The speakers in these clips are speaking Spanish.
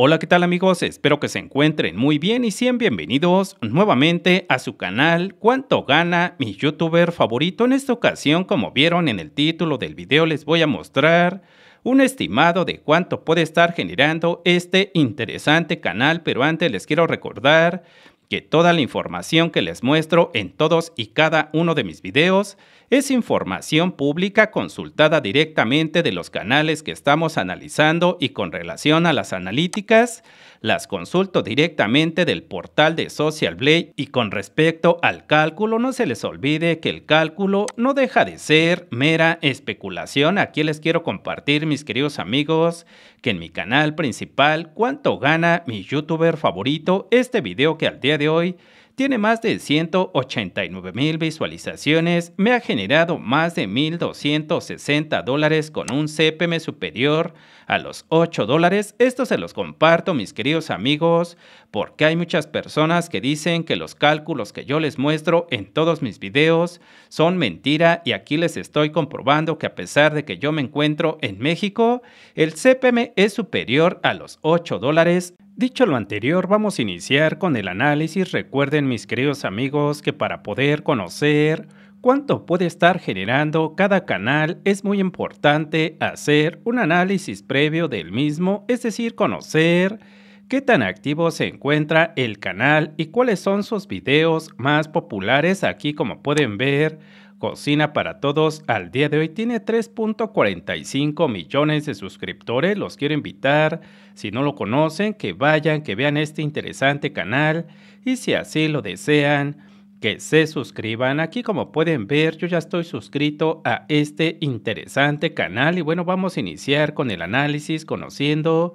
Hola, ¿qué tal amigos? Espero que se encuentren muy bien y sean bienvenidos nuevamente a su canal Cuánto gana mi youtuber favorito. En esta ocasión, como vieron en el título del video, les voy a mostrar un estimado de cuánto puede estar generando este interesante canal, pero antes les quiero recordar que toda la información que les muestro en todos y cada uno de mis videos es información pública consultada directamente de los canales que estamos analizando y con relación a las analíticas, las consulto directamente del portal de Social Blade y con respecto al cálculo no se les olvide que el cálculo no deja de ser mera especulación. Aquí les quiero compartir mis queridos amigos que en mi canal principal cuánto gana mi youtuber favorito este video que al día de hoy tiene más de 189 mil visualizaciones, me ha generado más de 1.260 dólares con un CPM superior a los 8 dólares. Esto se los comparto, mis queridos amigos, porque hay muchas personas que dicen que los cálculos que yo les muestro en todos mis videos son mentira y aquí les estoy comprobando que a pesar de que yo me encuentro en México, el CPM es superior a los 8 dólares. Dicho lo anterior, vamos a iniciar con el análisis. Recuerden mis queridos amigos que para poder conocer cuánto puede estar generando cada canal es muy importante hacer un análisis previo del mismo, es decir, conocer qué tan activo se encuentra el canal y cuáles son sus videos más populares. Aquí como pueden ver Cocina para Todos al día de hoy tiene 3.45 millones de suscriptores. Los quiero invitar, si no lo conocen, que vayan, que vean este interesante canal y si así lo desean, que se suscriban. Aquí como pueden ver, yo ya estoy suscrito a este interesante canal y bueno, vamos a iniciar con el análisis conociendo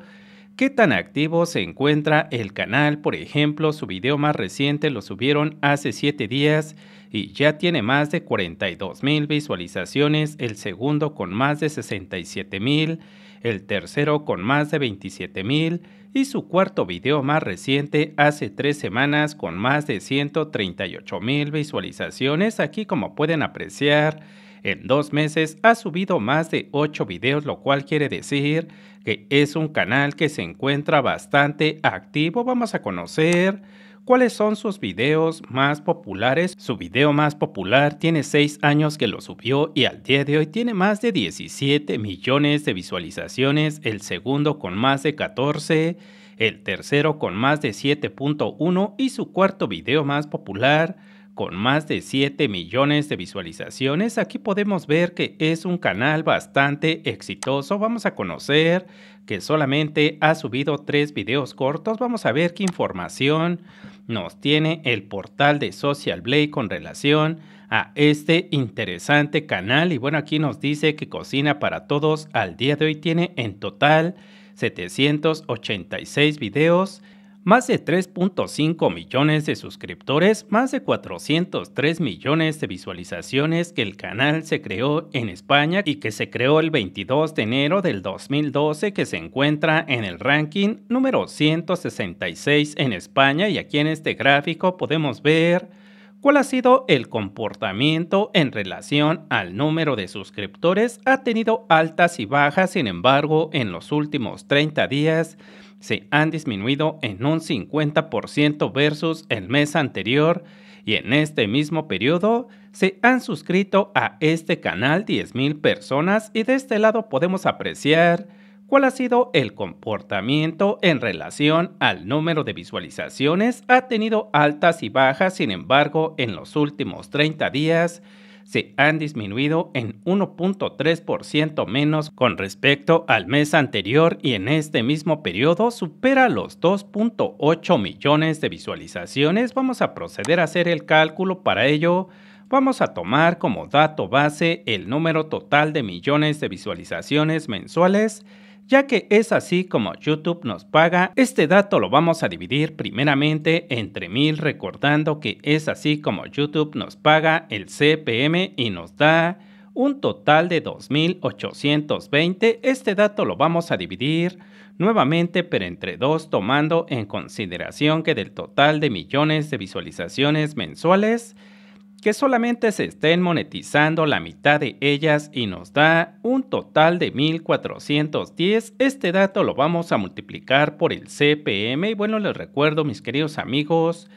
¿Qué tan activo se encuentra el canal? Por ejemplo, su video más reciente lo subieron hace 7 días y ya tiene más de 42 mil visualizaciones, el segundo con más de 67 mil, el tercero con más de 27 mil y su cuarto video más reciente hace 3 semanas con más de 138 mil visualizaciones. Aquí como pueden apreciar, en dos meses ha subido más de 8 videos, lo cual quiere decir que es un canal que se encuentra bastante activo. Vamos a conocer cuáles son sus videos más populares. Su video más popular tiene 6 años que lo subió y al día de hoy tiene más de 17 millones de visualizaciones, el segundo con más de 14, el tercero con más de 7.1 y su cuarto video más popular con más de 7 millones de visualizaciones, aquí podemos ver que es un canal bastante exitoso. Vamos a conocer que solamente ha subido tres videos cortos. Vamos a ver qué información nos tiene el portal de Social Blade con relación a este interesante canal. Y bueno, aquí nos dice que Cocina para Todos al día de hoy tiene en total 786 videos más de 3.5 millones de suscriptores, más de 403 millones de visualizaciones que el canal se creó en España y que se creó el 22 de enero del 2012 que se encuentra en el ranking número 166 en España y aquí en este gráfico podemos ver cuál ha sido el comportamiento en relación al número de suscriptores, ha tenido altas y bajas, sin embargo, en los últimos 30 días se han disminuido en un 50% versus el mes anterior y en este mismo periodo se han suscrito a este canal 10.000 personas y de este lado podemos apreciar cuál ha sido el comportamiento en relación al número de visualizaciones, ha tenido altas y bajas, sin embargo, en los últimos 30 días se han disminuido en 1.3% menos con respecto al mes anterior y en este mismo periodo supera los 2.8 millones de visualizaciones. Vamos a proceder a hacer el cálculo para ello vamos a tomar como dato base el número total de millones de visualizaciones mensuales ya que es así como YouTube nos paga. Este dato lo vamos a dividir primeramente entre mil recordando que es así como YouTube nos paga el CPM y nos da un total de 2.820. Este dato lo vamos a dividir nuevamente pero entre dos tomando en consideración que del total de millones de visualizaciones mensuales que solamente se estén monetizando la mitad de ellas y nos da un total de 1410. Este dato lo vamos a multiplicar por el CPM y bueno, les recuerdo mis queridos amigos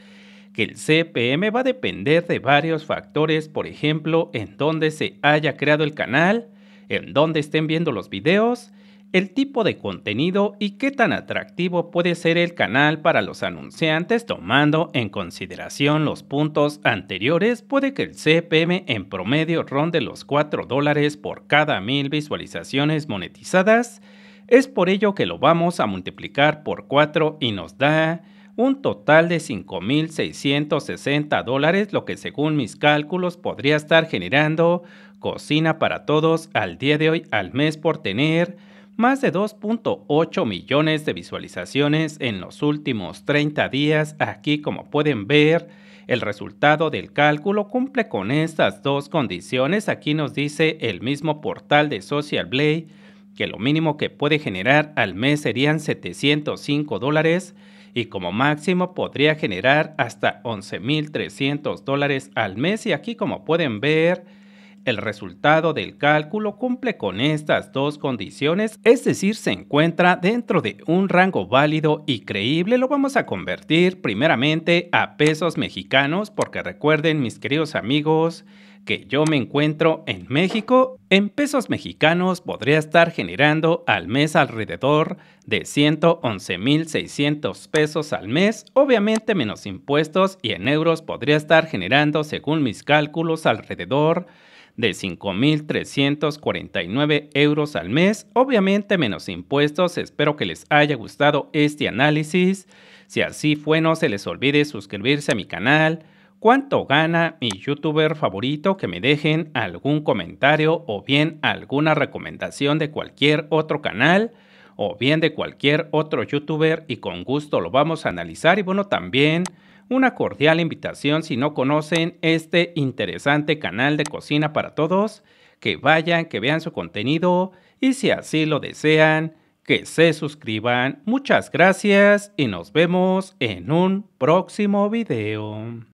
que el CPM va a depender de varios factores, por ejemplo, en dónde se haya creado el canal, en dónde estén viendo los videos el tipo de contenido y qué tan atractivo puede ser el canal para los anunciantes tomando en consideración los puntos anteriores, puede que el CPM en promedio ronde los 4 dólares por cada mil visualizaciones monetizadas. Es por ello que lo vamos a multiplicar por 4 y nos da un total de 5.660 dólares, lo que según mis cálculos podría estar generando cocina para todos al día de hoy al mes por tener más de 2.8 millones de visualizaciones en los últimos 30 días. Aquí como pueden ver, el resultado del cálculo cumple con estas dos condiciones. Aquí nos dice el mismo portal de Social Blade que lo mínimo que puede generar al mes serían 705 dólares y como máximo podría generar hasta 11.300 dólares al mes. Y aquí como pueden ver, el resultado del cálculo cumple con estas dos condiciones, es decir, se encuentra dentro de un rango válido y creíble. Lo vamos a convertir primeramente a pesos mexicanos, porque recuerden mis queridos amigos, que yo me encuentro en México, en pesos mexicanos podría estar generando al mes alrededor de 111.600 pesos al mes, obviamente menos impuestos, y en euros podría estar generando, según mis cálculos, alrededor de 5.349 euros al mes, obviamente menos impuestos. Espero que les haya gustado este análisis. Si así fue, no se les olvide suscribirse a mi canal. ¿Cuánto gana mi youtuber favorito? Que me dejen algún comentario o bien alguna recomendación de cualquier otro canal o bien de cualquier otro youtuber y con gusto lo vamos a analizar. Y bueno, también una cordial invitación si no conocen este interesante canal de cocina para todos, que vayan, que vean su contenido y si así lo desean, que se suscriban. Muchas gracias y nos vemos en un próximo video.